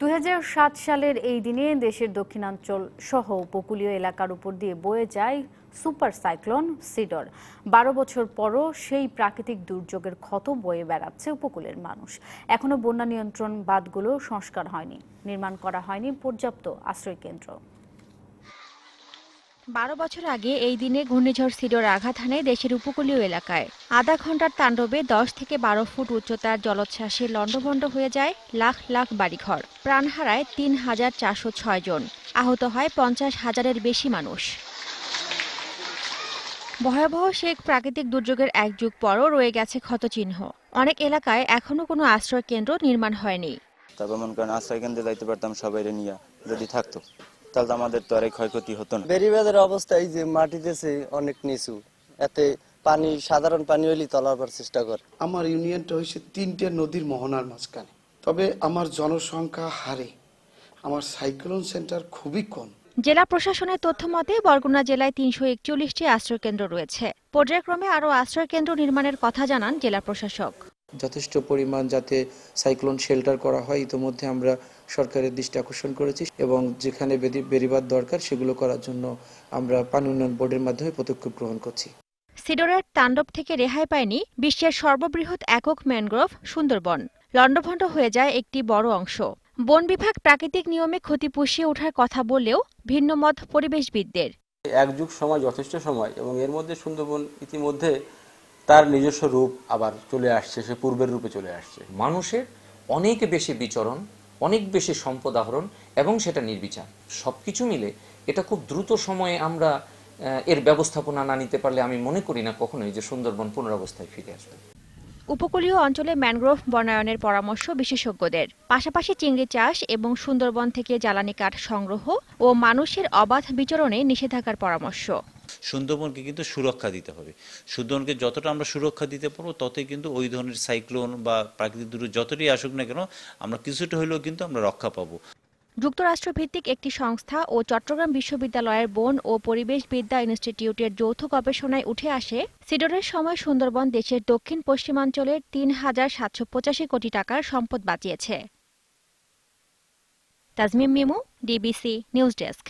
2007 সালের এই দিনে দেশের দক্ষিণাঞ্চল সহ উপকূলীয় এলাকার উপর দিয়ে বয়ে যায় সুপার সাইক্লোন সিডর বারো বছর পরও সেই প্রাকৃতিক দুর্যোগের ক্ষত বয়ে বেড়াচ্ছে উপকূলের মানুষ এখনও বন্যা নিয়ন্ত্রণ বাঁধগুলো সংস্কার হয়নি নির্মাণ করা হয়নি পর্যাপ্ত আশ্রয়কেন্দ্র বারো বছর আগে এই দিনে ঘূর্ণিঝড় সিডোর আঘাত হানে দেশের উপকূলীয় এলাকায় আধা ঘন্টার তাণ্ডবে দশ থেকে বারো ফুট উচ্চতার জলোচ্ছ্বাসে লণ্ডভণ্ড হয়ে যায় লাখ লাখ বাড়িঘর প্রাণ হারায় তিন হাজার চারশো ছয় জন আহত হয় পঞ্চাশ হাজারের বেশি মানুষ ভয়াবহ সেই প্রাকৃতিক দুর্যোগের এক যুগ পরও রয়ে গেছে ক্ষতচিহ্ন অনেক এলাকায় এখনও কোনো আশ্রয় কেন্দ্র নির্মাণ হয়নি তারপর মনে করেন আশ্রয় কেন্দ্রে যাইতে পারতাম সবাই নিয়ে যদি থাকতো তাহলে আমাদের তো আর ক্ষয়ক্ষতি হতো না বেরিবাদের অবস্থা এই যে মাটিতেছে অনেক নিচু এতে পানি সাধারণ পানি হইলে তলাবার চেষ্টা করে আমার ইউনিয়নটা হয়েছে তিনটে নদীর মোহনার মাঝখানে তবে আমার জনসংখ্যা হারে আমার সাইক্লোন সেন্টার খুবই কম জেলা প্রশাসনের তথ্য মতে বরগুনা জেলায় তিনশো একচল্লিশটি আশ্রয়কেন্দ্র রয়েছে পর্যায়ক্রমে আরও আশ্রয়কেন্দ্র নির্মাণের কথা জানান জেলা প্রশাসক যথেষ্ট পরিমাণ যাতে সাইক্লোন শেল্টার করা হয় ইতিমধ্যে আমরা সরকারের দৃষ্টি আকর্ষণ করেছি এবং যেখানে বেরিবার দরকার সেগুলো করার জন্য আমরা পানি উন্নয়ন বোর্ডের মাধ্যমে পদক্ষেপ গ্রহণ করছি সিডোরার তাণ্ডব থেকে রেহাই পায়নি বিশ্বের সর্ববৃহৎ একক ম্যানগ্রোভ সুন্দরবন লণ্ডভণ্ড হয়ে যায় একটি বড় অংশ বন বিভাগ প্রাকৃতিক নিয়মে ক্ষতি পুষিয়ে ওঠার কথা বললেও ভিন্ন মত পরিবেশবিদদের এক যুগ সময় যথেষ্ট সময় এবং এর মধ্যে সুন্দরবন ইতিমধ্যে তার নিজস্ব রূপ আবার চলে আসছে সে পূর্বের রূপে চলে আসছে মানুষের অনেক বেশি বিচরণ অনেক বেশি সম্পদ আহরণ এবং সেটা নির্বিচার সব কিছু মিলে এটা খুব দ্রুত সময়ে আমরা এর ব্যবস্থাপনা না নিতে পারলে আমি মনে করি না কখনোই যে সুন্দরবন পুনরাবস্থায় ফিরে আসবে উপকূলীয় অঞ্চলে ম্যানগ্রোভ বনায়নের পরামর্শ বিশেষজ্ঞদের পাশাপাশি চিংড়ি চাষ এবং সুন্দরবন থেকে জ্বালানি কাঠ সংগ্রহ ও মানুষের অবাধ বিচরণে নিষেধাজ্ঞার পরামর্শ সুন্দরবনকে কিন্তু সুরক্ষা দিতে হবে সুন্দরবনকে যতটা আমরা সুরক্ষা দিতে পারবো ততই কিন্তু ওই ধরনের সাইক্লোন বা প্রাকৃতিক দুর্যোগ যতটাই আসুক না কেন আমরা কিছুটা হলেও কিন্তু আমরা রক্ষা পাবো যুক্তরাষ্ট্রভিত্তিক একটি সংস্থা ও চট্টগ্রাম বিশ্ববিদ্যালয়ের বন ও পরিবেশ বিদ্যা ইনস্টিটিউটের যৌথ গবেষণায় উঠে আসে সিডরের সময় সুন্দরবন দেশের দক্ষিণ পশ্চিমাঞ্চলের তিন হাজার সাতশো পঁচাশি কোটি টাকার সম্পদ বাঁচিয়েছে Tajmim Mimu DBC news desk